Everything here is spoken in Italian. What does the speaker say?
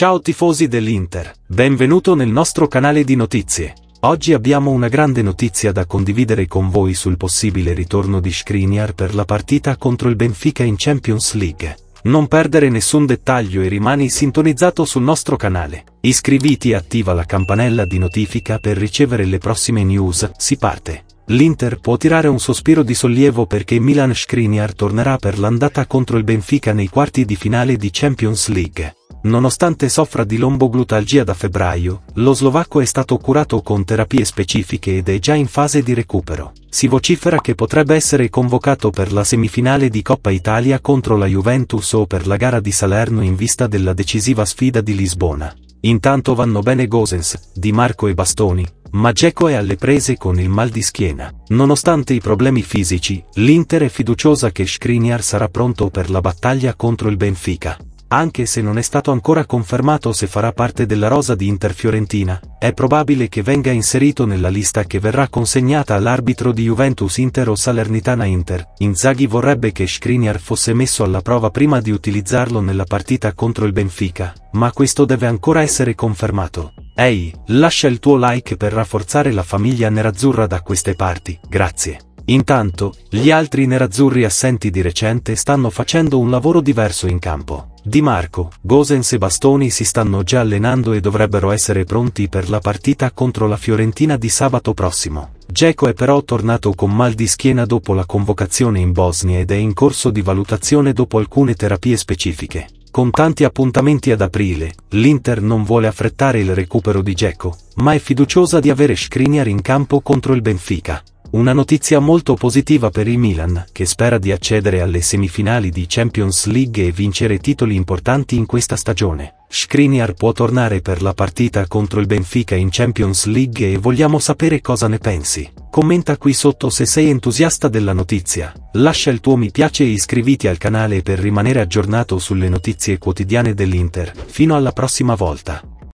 Ciao tifosi dell'Inter, benvenuto nel nostro canale di notizie. Oggi abbiamo una grande notizia da condividere con voi sul possibile ritorno di Skriniar per la partita contro il Benfica in Champions League. Non perdere nessun dettaglio e rimani sintonizzato sul nostro canale. Iscriviti e attiva la campanella di notifica per ricevere le prossime news, si parte. L'Inter può tirare un sospiro di sollievo perché Milan Skriniar tornerà per l'andata contro il Benfica nei quarti di finale di Champions League. Nonostante soffra di lomboglutalgia da febbraio, lo slovacco è stato curato con terapie specifiche ed è già in fase di recupero. Si vocifera che potrebbe essere convocato per la semifinale di Coppa Italia contro la Juventus o per la gara di Salerno in vista della decisiva sfida di Lisbona. Intanto vanno bene Gosens, Di Marco e Bastoni, ma Geco è alle prese con il mal di schiena. Nonostante i problemi fisici, l'Inter è fiduciosa che Skriniar sarà pronto per la battaglia contro il Benfica anche se non è stato ancora confermato se farà parte della rosa di Inter Fiorentina, è probabile che venga inserito nella lista che verrà consegnata all'arbitro di Juventus Inter o Salernitana Inter. Inzaghi vorrebbe che Skriniar fosse messo alla prova prima di utilizzarlo nella partita contro il Benfica, ma questo deve ancora essere confermato. Ehi, lascia il tuo like per rafforzare la famiglia nerazzurra da queste parti, grazie. Intanto, gli altri nerazzurri assenti di recente stanno facendo un lavoro diverso in campo. Di Marco, Gosens e Bastoni si stanno già allenando e dovrebbero essere pronti per la partita contro la Fiorentina di sabato prossimo. Geco è però tornato con mal di schiena dopo la convocazione in Bosnia ed è in corso di valutazione dopo alcune terapie specifiche. Con tanti appuntamenti ad aprile, l'Inter non vuole affrettare il recupero di Geco, ma è fiduciosa di avere Skriniar in campo contro il Benfica. Una notizia molto positiva per il Milan, che spera di accedere alle semifinali di Champions League e vincere titoli importanti in questa stagione. Skriniar può tornare per la partita contro il Benfica in Champions League e vogliamo sapere cosa ne pensi. Commenta qui sotto se sei entusiasta della notizia. Lascia il tuo mi piace e iscriviti al canale per rimanere aggiornato sulle notizie quotidiane dell'Inter. Fino alla prossima volta.